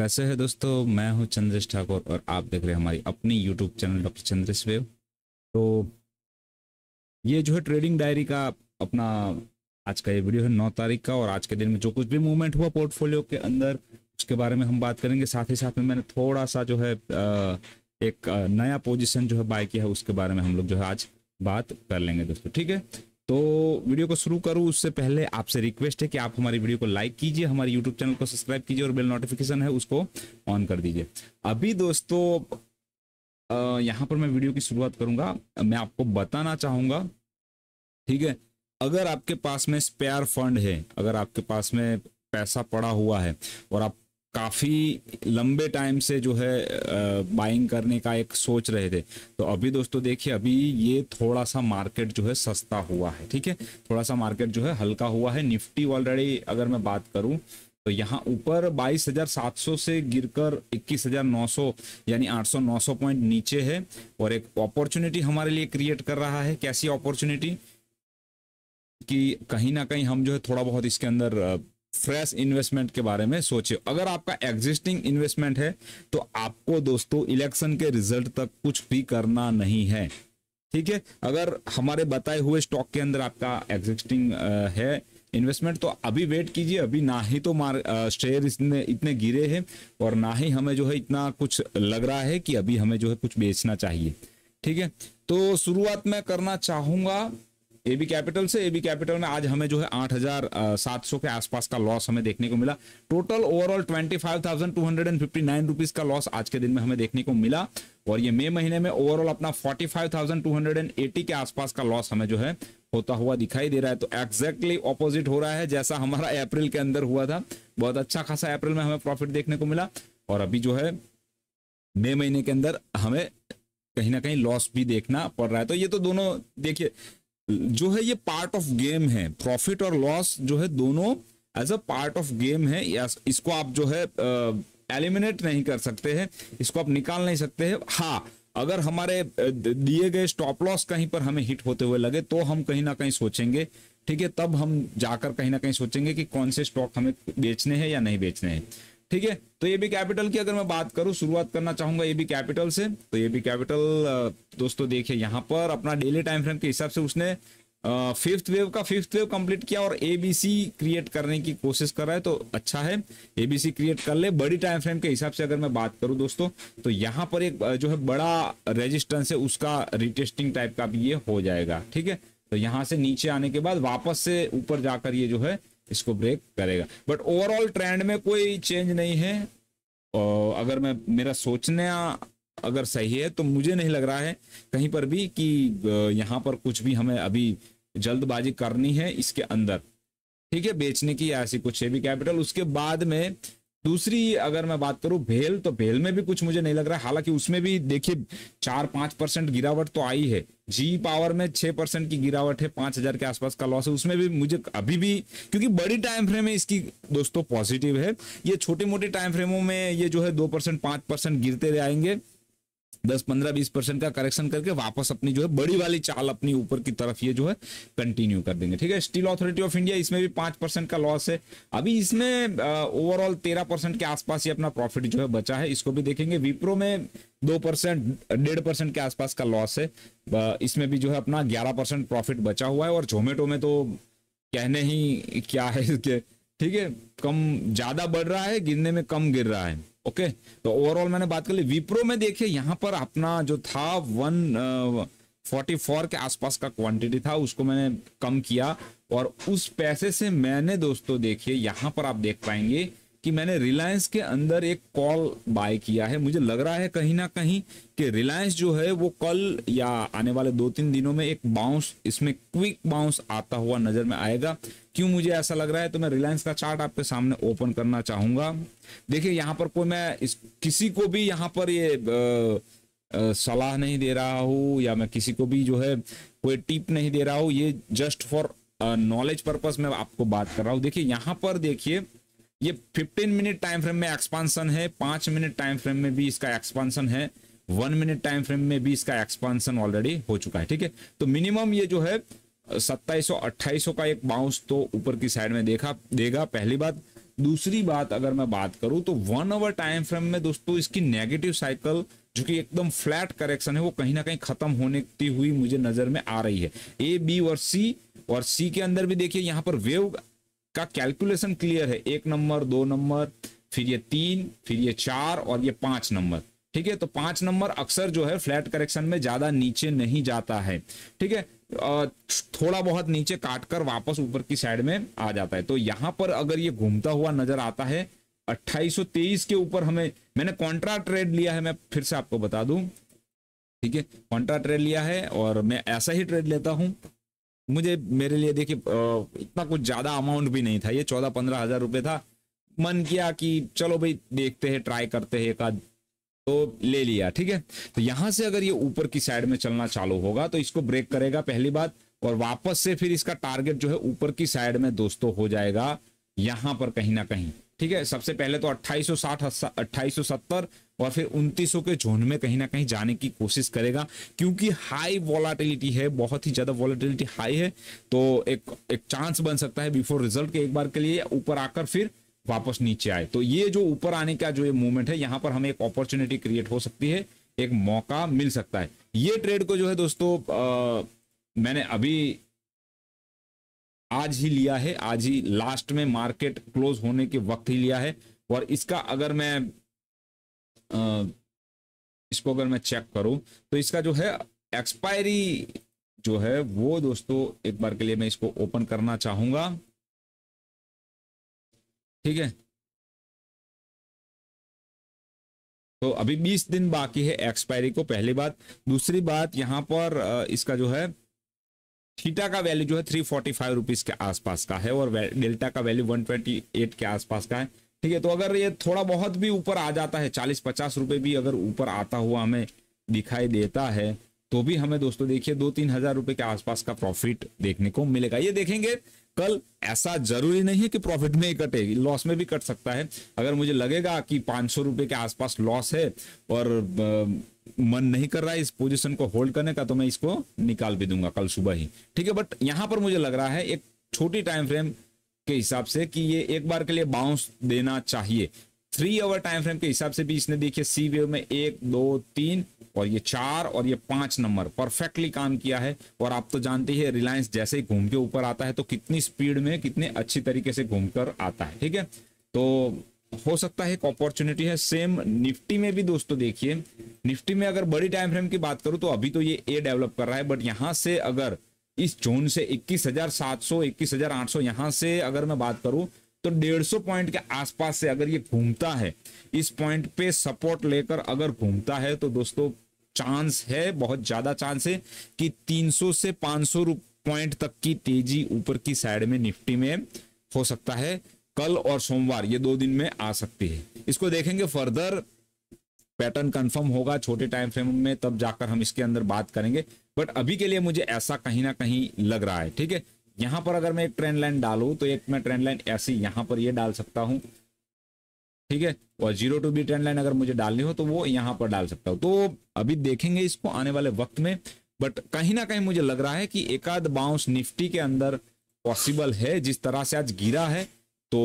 कैसे है दोस्तों मैं हूं चंद्रेश ठाकुर और आप देख रहे हैं हमारी अपनी YouTube channel doctor Chandresh wave तो ये जो है ट्रेडिंग डायरी का अपना आज का ये वीडियो है नौ तारीख का और आज के दिन में जो कुछ भी मूवमेंट हुआ पोर्टफोलियो के अंदर उसके बारे में हम बात करेंगे साथ ही साथ में मैंने थोड़ा सा जो है एक नया पोजिशन जो है बाय किया है उसके बारे में हम लोग जो है आज बात कर लेंगे दोस्तों ठीक है तो वीडियो को शुरू करूँ उससे पहले आपसे रिक्वेस्ट है कि आप हमारी वीडियो को लाइक कीजिए हमारे यूट्यूब चैनल को सब्सक्राइब कीजिए और बेल नोटिफिकेशन है उसको ऑन कर दीजिए अभी दोस्तों यहाँ पर मैं वीडियो की शुरुआत करूँगा मैं आपको बताना चाहूँगा ठीक है अगर आपके पास में स्पेयर फंड है अगर आपके पास में पैसा पड़ा हुआ है और आप काफ़ी लंबे टाइम से जो है बाइंग करने का एक सोच रहे थे तो अभी दोस्तों देखिए अभी ये थोड़ा सा मार्केट जो है सस्ता हुआ है ठीक है थोड़ा सा मार्केट जो है हल्का हुआ है निफ्टी ऑलरेडी अगर मैं बात करूं तो यहाँ ऊपर 22,700 से गिरकर 21,900 यानी 800-900 पॉइंट नीचे है और एक अपॉर्चुनिटी हमारे लिए क्रिएट कर रहा है कैसी अपॉर्चुनिटी कि कहीं ना कहीं हम जो है थोड़ा बहुत इसके अंदर फ्रेश इन्वेस्टमेंट के बारे में सोचे अगर आपका एग्जिस्टिंग इन्वेस्टमेंट है तो आपको दोस्तों इलेक्शन के रिजल्ट तक कुछ भी करना नहीं है ठीक है अगर हमारे बताए हुए स्टॉक के अंदर आपका एग्जिस्टिंग है इन्वेस्टमेंट तो अभी वेट कीजिए अभी ना ही तो मार शेयर इसने इतने गिरे हैं और ना ही हमें जो है इतना कुछ लग रहा है कि अभी हमें जो है कुछ बेचना चाहिए ठीक है तो शुरुआत में करना चाहूंगा ए बी कैपिटल से ए बी कैपिटल में आज हमें जो है आठ हजार सात सौ के आसपास का लॉस हमें देखने को मिला total overall twenty five thousand two hundred and fifty nine rupees का लॉस आज के दिन में हमें देखने को मिला और ये मई महीने में ओवरऑल अपना forty five thousand two hundred and eighty के आसपास का लॉस हमें जो है होता हुआ दिखाई दे रहा है तो एग्जैक्टली ऑपोजिट हो रहा है जैसा हमारा अप्रैल के अंदर हुआ था बहुत अच्छा खासा अप्रैल में हमें प्रॉफिट देखने को मिला और अभी जो है मई महीने के अंदर हमें कहीं ना कहीं लॉस भी देखना पड़ रहा है तो ये तो दोनों देखिए जो है ये पार्ट ऑफ गेम है प्रॉफिट और लॉस जो है दोनों as a part of game है इसको आप जो है एलिमिनेट नहीं कर सकते हैं इसको आप निकाल नहीं सकते हैं हाँ अगर हमारे दिए गए स्टॉप लॉस कहीं पर हमें हिट होते हुए लगे तो हम कहीं ना कहीं सोचेंगे ठीक है तब हम जाकर कहीं ना कहीं सोचेंगे कि कौन से स्टॉक हमें बेचने हैं या नहीं बेचने हैं ठीक है तो ये भी कैपिटल की अगर मैं बात करूं शुरुआत करना चाहूंगा ये भी कैपिटल से तो ये भी कैपिटल दोस्तों देखिए यहाँ पर अपना डेली टाइम फ्रेम के हिसाब से उसने फिफ्थ वेव का फिफ्थ वेव कंप्लीट किया और एबीसी क्रिएट करने की कोशिश कर रहा है तो अच्छा है एबीसी क्रिएट कर ले बड़ी टाइम फ्रेम के हिसाब से अगर मैं बात करूं दोस्तों तो यहाँ पर एक जो है बड़ा रेजिस्टेंस है उसका रिटेस्टिंग टाइप का भी ये हो जाएगा ठीक है तो यहाँ से नीचे आने के बाद वापस से ऊपर जाकर ये जो है इसको ब्रेक करेगा बट ओवरऑल ट्रेंड में कोई चेंज नहीं है और अगर मैं मेरा सोचना अगर सही है तो मुझे नहीं लग रहा है कहीं पर भी कि यहाँ पर कुछ भी हमें अभी जल्दबाजी करनी है इसके अंदर ठीक है बेचने की ऐसी कुछ है भी कैपिटल उसके बाद में दूसरी अगर मैं बात करूं भेल तो भेल में भी कुछ मुझे नहीं लग रहा है हालांकि उसमें भी देखिए चार पांच परसेंट गिरावट तो आई है जी पावर में छह परसेंट की गिरावट है पांच हजार के आसपास का लॉस है उसमें भी मुझे अभी भी क्योंकि बड़ी टाइम फ्रेम में इसकी दोस्तों पॉजिटिव है ये छोटे मोटे टाइम फ्रेमों में ये जो है दो परसेंट पांच परसेंट गिरते रहेंगे दस पंद्रह बीस परसेंट का करेक्शन करके वापस अपनी जो है बड़ी वाली चाल अपनी ऊपर की तरफ ये जो है कंटिन्यू कर देंगे ठीक है स्टील अथॉरिटी ऑफ इंडिया इसमें भी पांच परसेंट का लॉस है अभी इसमें ओवरऑल तेरह परसेंट के आसपास ही अपना प्रॉफिट जो है बचा है इसको भी देखेंगे विप्रो में दो परसेंट डेढ़ परसेंट के आसपास का लॉस है इसमें भी जो है अपना ग्यारह परसेंट प्रॉफिट बचा हुआ है और जोमेटो में तो कहने ही क्या है ठीक है कम ज्यादा बढ़ रहा है गिरने में कम गिर रहा है ओके तो ओवरऑल मैंने बात कर ली विप्रो में देखिए यहाँ पर अपना जो था वन फोर्टी फोर के आसपास का क्वांटिटी था उसको मैंने कम किया और उस पैसे से मैंने दोस्तों देखिए यहाँ पर आप देख पाएंगे कि मैंने रिलायंस के अंदर एक कॉल बाय किया है मुझे लग रहा है कहीं ना कहीं कि रिलायंस जो है वो कल या आने वाले दो तीन दिनों में एक बाउंस इसमें क्विक बाउंस आता हुआ नजर में आएगा क्यों मुझे ऐसा लग रहा है तो मैं रिलायंस का चार्ट आपके सामने ओपन करना चाहूंगा देखिए यहाँ पर कोई मैं इस किसी को भी यहाँ पर ये आ, सलाह नहीं दे रहा हूं या मैं किसी को भी जो है कोई टिप नहीं दे रहा हूं ये जस्ट फॉर नॉलेज पर्पज मैं आपको बात कर रहा हूं देखिए यहाँ पर देखिए ये 15 मिनट टाइम फ्रेम में एक्सपांसन है पांच मिनट टाइम फ्रेम में भी इसका एक्सपांसन है वन मिनट टाइम फ्रेम में भी इसका एक्सपांसन ऑलरेडी हो चुका है ठीक है तो मिनिमम ये जो है सत्ताईस सौ का एक बाउंस तो ऊपर की साइड में देखा देगा पहली बात दूसरी बात अगर मैं बात करूं तो वन आवर टाइम फ्रेम में दोस्तों इसकी नेगेटिव साइकिल जो कि एकदम फ्लैट करेक्शन है वो कहीं ना कहीं खत्म होने की हुई मुझे नजर में आ रही है ए बी और सी और सी के अंदर भी देखिए यहाँ पर वेव का कैलकुलेशन क्लियर है एक नंबर दो नंबर फिर ये तीन फिर ये चार और ये पांच नंबर ठीक है तो पांच नंबर अक्सर जो है फ्लैट करेक्शन में ज्यादा नीचे नहीं जाता है ठीक है थोड़ा बहुत नीचे काटकर वापस ऊपर की साइड में आ जाता है तो यहां पर अगर ये घूमता हुआ नजर आता है 2823 के ऊपर हमें मैंने कॉन्ट्रा ट्रेड लिया है मैं फिर से आपको बता दू ठीक है कॉन्ट्रा ट्रेड लिया है और मैं ऐसा ही ट्रेड लेता हूं मुझे मेरे लिए देखिए इतना कुछ ज़्यादा अमाउंट भी नहीं था ये चौदह पंद्रह हज़ार रुपये था मन किया कि चलो भाई देखते हैं ट्राई करते हैं एक आध तो ले लिया ठीक है तो यहाँ से अगर ये ऊपर की साइड में चलना चालू होगा तो इसको ब्रेक करेगा पहली बात और वापस से फिर इसका टारगेट जो है ऊपर की साइड में दोस्तों हो जाएगा यहाँ पर कहीं ना कहीं ठीक है सबसे पहले तो 2860 2870 और फिर 2900 के जोन में कहीं ना कहीं जाने की कोशिश करेगा क्योंकि हाई वॉलाटिलिटी है बहुत ही ज़्यादा वॉलाटिलिटी हाई है तो एक एक चांस बन सकता है बिफोर रिजल्ट के एक बार के लिए ऊपर आकर फिर वापस नीचे आए तो ये जो ऊपर आने का जो ये मूवमेंट है यहाँ पर हमें एक अपॉर्चुनिटी क्रिएट हो सकती है एक मौका मिल सकता है ये ट्रेड को जो है दोस्तों आ, मैंने अभी आज ही लिया है आज ही लास्ट में मार्केट क्लोज होने के वक्त ही लिया है और इसका अगर मैं आ, इसको अगर मैं चेक करूं तो इसका जो है एक्सपायरी जो है वो दोस्तों एक बार के लिए मैं इसको ओपन करना चाहूंगा ठीक है तो अभी 20 दिन बाकी है एक्सपायरी को पहली बात दूसरी बात यहां पर इसका जो है थीटा का वैल्यू जो है थ्री फोर्टी फाइव रुपीज के आसपास का है और डेल्टा का वैल्यू वन ट्वेंटी एट के आसपास का है ठीक है तो अगर ये थोड़ा बहुत भी ऊपर आ जाता है चालीस पचास रुपए भी अगर ऊपर आता हुआ हमें दिखाई देता है तो भी हमें दोस्तों देखिए दो तीन हजार रुपए के आसपास का प्रॉफिट देखने को मिलेगा ये देखेंगे कल ऐसा जरूरी नहीं है कि प्रॉफिट में ही कटे लॉस में भी कट सकता है अगर मुझे लगेगा कि पांच सौ रुपए के आसपास लॉस है और मन नहीं कर रहा है इस पोजीशन को होल्ड करने का तो मैं इसको निकाल भी दूंगा कल सुबह ही ठीक है बट यहां पर मुझे लग रहा है एक छोटी टाइम फ्रेम के हिसाब से कि ये एक बार के लिए बाउंस देना चाहिए थ्री आवर टाइम फ्रेम के हिसाब से भी इसने देखिए सी वेव में एक दो तीन और ये चार और ये पांच नंबर परफेक्टली काम किया है और आप तो जानते ही रिलायंस जैसे ही घूम के ऊपर आता है तो कितनी स्पीड में कितने अच्छी तरीके से घूम कर आता है ठीक है तो हो सकता है एक अपॉर्चुनिटी है सेम निफ्टी में भी दोस्तों देखिए निफ्टी में अगर बड़ी टाइम फ्रेम की बात करूं तो अभी तो ये ए डेवलप कर रहा है बट यहां से अगर इस जोन से इक्कीस हजार सात सौ इक्कीस हजार आठ सौ यहां से अगर मैं बात करूं तो 150 पॉइंट के आसपास से अगर ये घूमता है इस पॉइंट पे सपोर्ट लेकर अगर घूमता है तो दोस्तों चांस है बहुत ज्यादा चांस है कि 300 से 500 पॉइंट तक की तेजी ऊपर की साइड में निफ्टी में हो सकता है कल और सोमवार ये दो दिन में आ सकती है इसको देखेंगे फर्दर पैटर्न कंफर्म होगा छोटे टाइम फ्रेम में तब जाकर हम इसके अंदर बात करेंगे बट अभी के लिए मुझे ऐसा कहीं ना कहीं लग रहा है ठीक है यहां पर अगर मैं एक ट्रेंड लाइन डालू तो एक मैं ट्रेंड लाइन ऐसी यहां पर ये डाल सकता हूँ ठीक है और zero to B trend line अगर मुझे डालनी हो तो वो यहां पर डाल सकता हूँ तो अभी देखेंगे इसको आने वाले वक्त में बट कहीं ना कहीं मुझे लग रहा है कि एकाध बाउंस निफ्टी के अंदर पॉसिबल है जिस तरह से आज गिरा है तो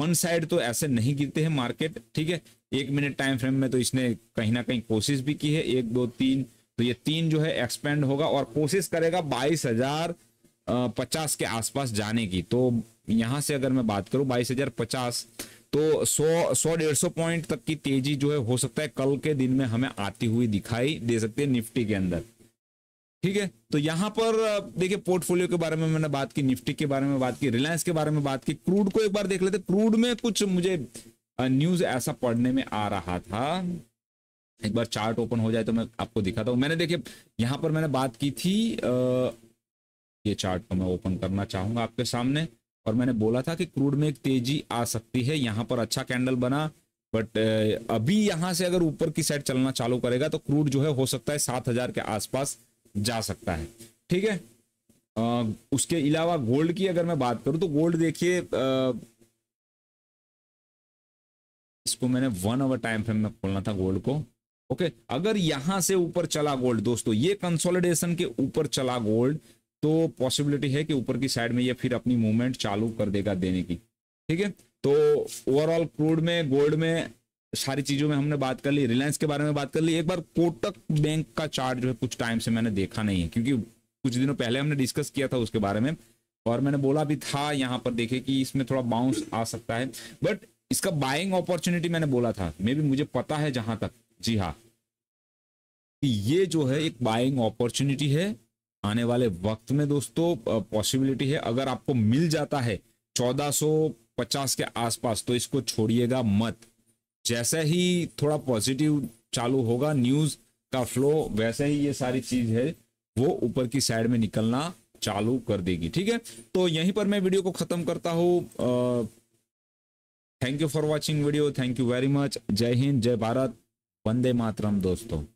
वन साइड तो ऐसे नहीं गिरते हैं मार्केट ठीक है एक मिनट टाइम फ्रेम में तो इसने कहीं ना कहीं कोशिश भी की है एक दो तीन तो ये तीन जो है एक्सपेंड होगा और कोशिश करेगा बाईस हजार पचास के आसपास जाने की तो यहाँ से अगर मैं बात करूँ बाईस हजार पचास तो सौ सौ डेढ़ सौ पॉइंट तक की तेजी जो है हो सकता है कल के दिन में हमें आती हुई दिखाई दे सकती है निफ्टी के अंदर ठीक है तो यहां पर देखिए पोर्टफोलियो के बारे में मैंने बात की निफ्टी के बारे में बात की रिलायंस के बारे में बात की क्रूड को एक बार देख लेते क्रूड में कुछ मुझे न्यूज ऐसा पढ़ने में आ रहा था एक बार चार्ट ओपन हो जाए तो मैं आपको दिखाता हूं मैंने देखिए यहां पर मैंने बात की थी ये चार्ट को मैं ओपन करना चाहूंगा आपके सामने और मैंने बोला था कि क्रूड में एक तेजी आ सकती है यहाँ पर अच्छा कैंडल बना बट अभी यहाँ से अगर ऊपर की साइड चलना चालू करेगा तो क्रूड जो है हो सकता है सात हजार के आसपास जा सकता है ठीक है उसके अलावा गोल्ड की अगर मैं बात करूं तो गोल्ड देखिए इसको मैंने वन आवर टाइम फ्रेम में खोलना था गोल्ड को ओके अगर यहां से ऊपर चला गोल्ड दोस्तों ये कंसोलिडेशन के ऊपर चला गोल्ड तो पॉसिबिलिटी है कि ऊपर की साइड में ये फिर अपनी मूवमेंट चालू कर देगा देने की ठीक है तो ओवरऑल क्रूड में गोल्ड में सारी चीजों में हमने बात कर ली रिलायंस के बारे में बात कर ली एक बार कोटक बैंक का चार्ट जो है कुछ टाइम से मैंने देखा नहीं है क्योंकि कुछ दिनों पहले हमने डिस्कस किया था उसके बारे में और मैंने बोला भी था यहाँ पर देखे कि इसमें थोड़ा बाउंस आ सकता है बट इसका बाइंग अपॉर्चुनिटी मैंने बोला था मे भी मुझे पता है जहां तक जी हाँ ये जो है एक बाइंग अपॉर्चुनिटी है आने वाले वक्त में दोस्तों पॉसिबिलिटी है अगर आपको मिल जाता है 1450 के आसपास तो इसको छोड़िएगा मत जैसे ही थोड़ा पॉजिटिव चालू होगा न्यूज का फ्लो वैसे ही ये सारी चीज है वो ऊपर की साइड में निकलना चालू कर देगी ठीक है तो यहीं पर मैं वीडियो को खत्म करता हूं thank you for watching video thank you very much Jai Hind जय भारत वंदे मातरम दोस्तों